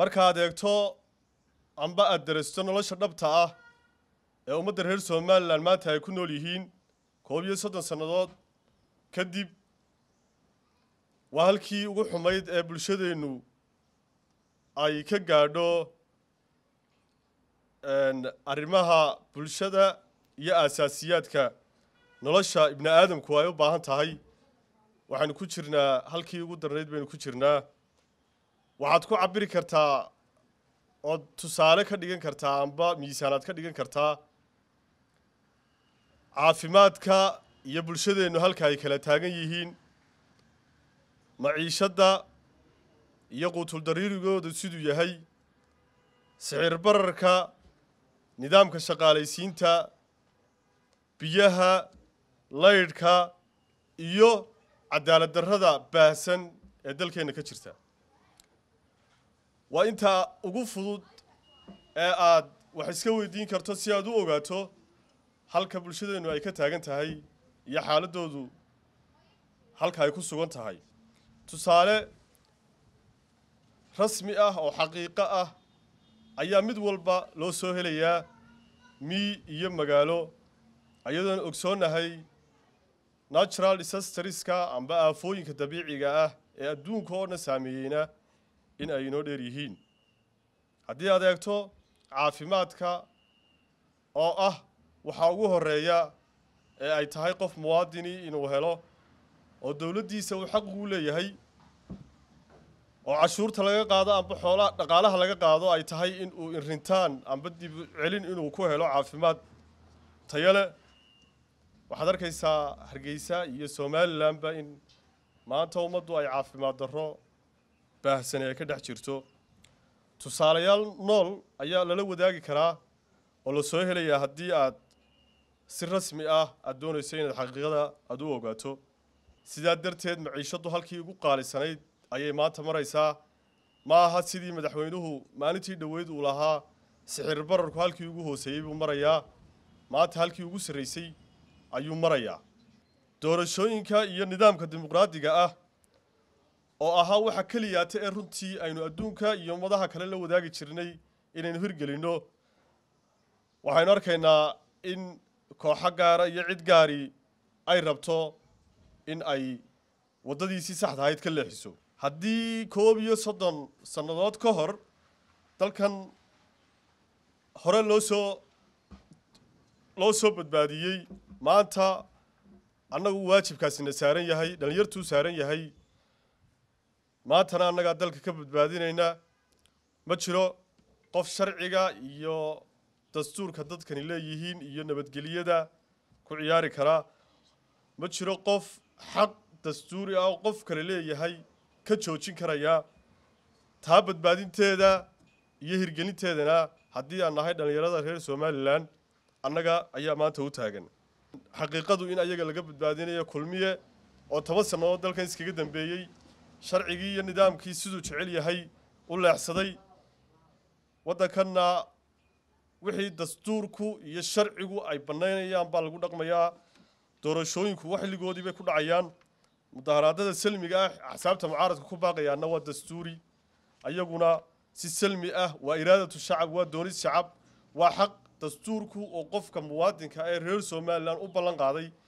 markaad eegto amba aad daraysto nolosha dhabta ah ee ummadda reer somalilan maanta ay ku nool yihiin koob iyo soddon sannadood kadib waa halkii ugu xumayd ee bulshadeennu ay ka gaadho arrimaha bulshada iyo asaasiyaadka nolosha ibni aadamku ay u baahan tahay waxaanu ku jirnaa halkii ugu darnayd baynu ku jirnaa waxaad ku cabiri kartaa ood tusaale ka dhigan kartaa amba miisaanaad ka dhigan kartaa caafimaadka iyo bulshadeennu halka ay kala taagan yihiin maciishadda iyo quutuldariirigooda siduu yahay sicir bararka nidaamka shaqaalaysiinta biyaha laydhka iyo cadaalad darrada baahsan ee dalkeenna ka jirta waa intaa ugu fudud ee aad wax iska weydiin karto si aad u ogaato halka bulshadeennu ay ka taagan tahay iyo xaaladoodu halka ay ku sugan tahay tusaale rasmi ah oo xaqiiqo ah ayaa mid walba loo soo helayaa mii iyo magaalo ayadoona ogsoonnahay natural disastariska amba aafooyinka dabiiciga ah ee adduunka oo dhan saameeyeyna in ay inoo dheer yihiin haddii aad eegto caafimaadka oo ah waxaa ugu horreeya ee ay tahay qof muwaadini inuu helo oo dowladdiisa uu xaq ugu leeyahay oo cashuurta laga qaado amba xoolaa dhaqaalaha laga qaado ay tahay inuu inrintaan amba dib celin inuu ku helo caafimaad tayo waxaad arkaysaa hargeysa iyo somalilanba in maanta ummaddu ay caafimaad darro baahsan ee ka dhex jirto tusaalayaal nool ayaa lala wadaagi karaa oo la soo helayaa haddii aad si rasmi ah aad doonayso inaad xaqiiqada aada u ogaato sidaa darteed maciishaddu halkii ugu qaalisanayd ayay maanta maraysaa ma aha sidii madaxweynuhu maalintii dhoweyd uu lahaa sixir bararku halkii ugu hooseeyey buu marayaa maanta halkii ugu sarraysay ayuu marayaa doorashooyinka iyo nidaamka dimuqraadiga ah oo ahaa waxa keliyaata ee runtii aynu adduunka iyo ummadaha kale la wadaagi jirnay inaynu hirgelinno waxaynu arkaynaa in kooxo gaara iyo cid gaari ay rabto in ay waddadiisii saxdahayd ka leexiso haddii koob iyo soddon sannadood ka hor dalkan hore loo soo loo soo badbaadiyey maanta annagu waajibkaasina saaran yahay dhallinyartuu saaran yahay maantana annagaa dalka ka badbaadinaynaa ma jiro qof sharciga iyo dastuurka dadkani leeyihiin iyo nabadgelyada ku ciyaari karaa ma jiro qof xaq dastuuri ah oo qof kale leeyahay ka joojin karaya taa badbaadinteeda iyo hirgelinteedana haddii aan nahay dhallinyarada reer somalilan annaga ayaa maanta u taagan xaqiiqadu in ayaga laga badbaadinayo kulmiye oo toban sannadood dalkan iskaga dambeeyey sharcigii iyo nidaamkii siduu jecel yahay u leexsaday waddankanna wixii dastuurku iyo sharcigu ay bannaynayaan baa lagu dhaqmayaa doorashooyinku waxligoodii bay ku dhacayaan mudaharaadada selmiga ah axsaabta mucaaradka ku baaqayaanna waa dastuuri ayaguna si salmi ah waa iraadatu shacab waa doonis shacab waa xaq dastuurku oo qofka muwaadinka ah ee reer somalilan u ballan qaaday